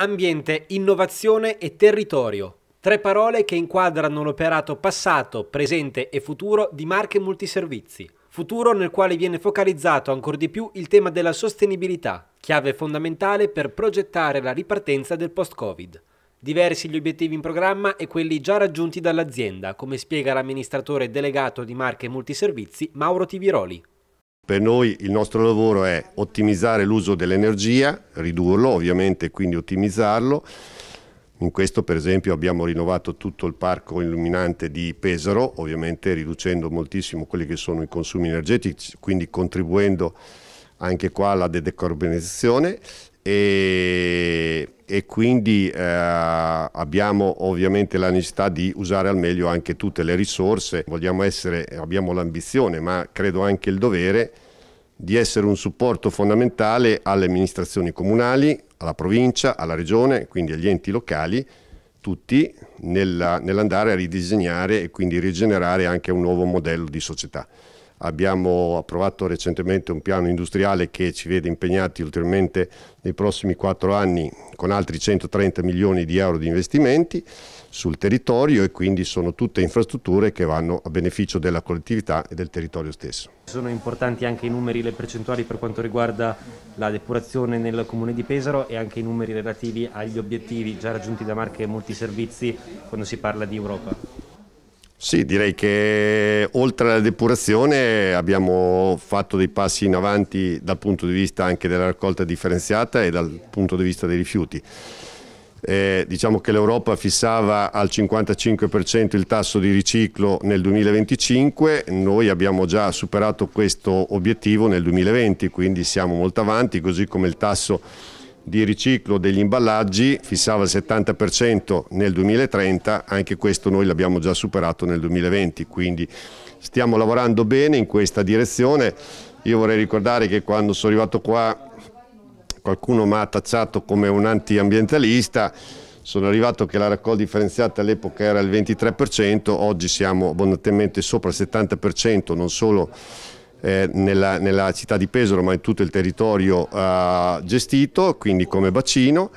Ambiente, innovazione e territorio. Tre parole che inquadrano l'operato passato, presente e futuro di marche multiservizi. Futuro nel quale viene focalizzato ancora di più il tema della sostenibilità, chiave fondamentale per progettare la ripartenza del post-Covid. Diversi gli obiettivi in programma e quelli già raggiunti dall'azienda, come spiega l'amministratore delegato di marche multiservizi Mauro Tiviroli. Per noi il nostro lavoro è ottimizzare l'uso dell'energia, ridurlo ovviamente, quindi ottimizzarlo. In questo per esempio abbiamo rinnovato tutto il parco illuminante di Pesaro, ovviamente riducendo moltissimo quelli che sono i consumi energetici, quindi contribuendo anche qua alla decarbonizzazione e, e, quindi eh, abbiamo ovviamente la necessità di usare al meglio anche tutte le risorse, vogliamo essere, abbiamo l'ambizione ma credo anche il dovere di essere un supporto fondamentale alle amministrazioni comunali, alla provincia, alla regione, quindi agli enti locali, tutti nell'andare a ridisegnare e quindi rigenerare anche un nuovo modello di società. Abbiamo approvato recentemente un piano industriale che ci vede impegnati ulteriormente nei prossimi quattro anni con altri 130 milioni di euro di investimenti sul territorio e quindi sono tutte infrastrutture che vanno a beneficio della collettività e del territorio stesso. Sono importanti anche i numeri, le percentuali per quanto riguarda la depurazione nel comune di Pesaro e anche i numeri relativi agli obiettivi già raggiunti da Marche Multiservizi quando si parla di Europa. Sì, direi che oltre alla depurazione abbiamo fatto dei passi in avanti dal punto di vista anche della raccolta differenziata e dal punto di vista dei rifiuti. Eh, diciamo che l'Europa fissava al 55% il tasso di riciclo nel 2025, noi abbiamo già superato questo obiettivo nel 2020, quindi siamo molto avanti, così come il tasso di riciclo degli imballaggi fissava il 70% nel 2030, anche questo noi l'abbiamo già superato nel 2020, quindi stiamo lavorando bene in questa direzione. Io vorrei ricordare che quando sono arrivato qua qualcuno mi ha tacciato come un antiambientalista, sono arrivato che la raccolta differenziata all'epoca era il 23%, oggi siamo abbondantemente sopra il 70%, non solo eh, nella, nella, città di Pesaro ma in tutto il territorio eh, gestito, quindi come bacino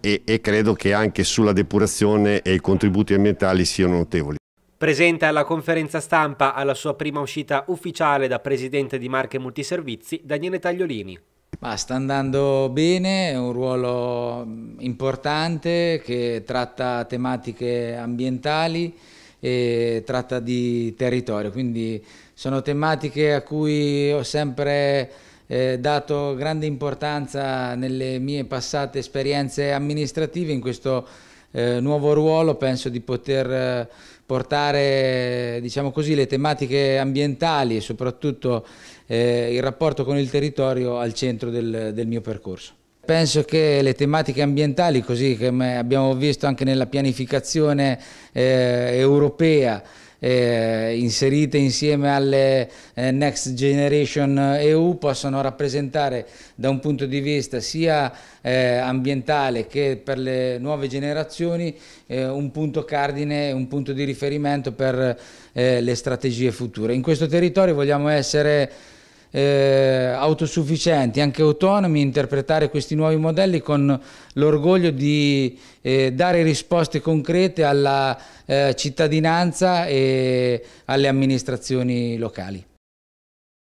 e, e credo che anche sulla depurazione e i contributi ambientali siano notevoli. Presente alla conferenza stampa alla sua prima uscita ufficiale da presidente di Marche Multiservizi, Daniele Tagliolini. Ma sta andando bene, è un ruolo importante che tratta tematiche ambientali, e tratta di territorio, quindi sono tematiche a cui ho sempre eh, dato grande importanza nelle mie passate esperienze amministrative in questo eh, nuovo ruolo penso di poter eh, portare diciamo così, le tematiche ambientali e soprattutto eh, il rapporto con il territorio al centro del, del mio percorso. Penso che le tematiche ambientali, così come abbiamo visto anche nella pianificazione eh, europea, eh, inserite insieme alle eh, Next Generation EU possono rappresentare da un punto di vista sia eh, ambientale che per le nuove generazioni eh, un punto cardine, un punto di riferimento per eh, le strategie future. In questo territorio vogliamo essere eh, autosufficienti, anche autonomi, interpretare questi nuovi modelli con l'orgoglio di eh, dare risposte concrete alla eh, cittadinanza e alle amministrazioni locali.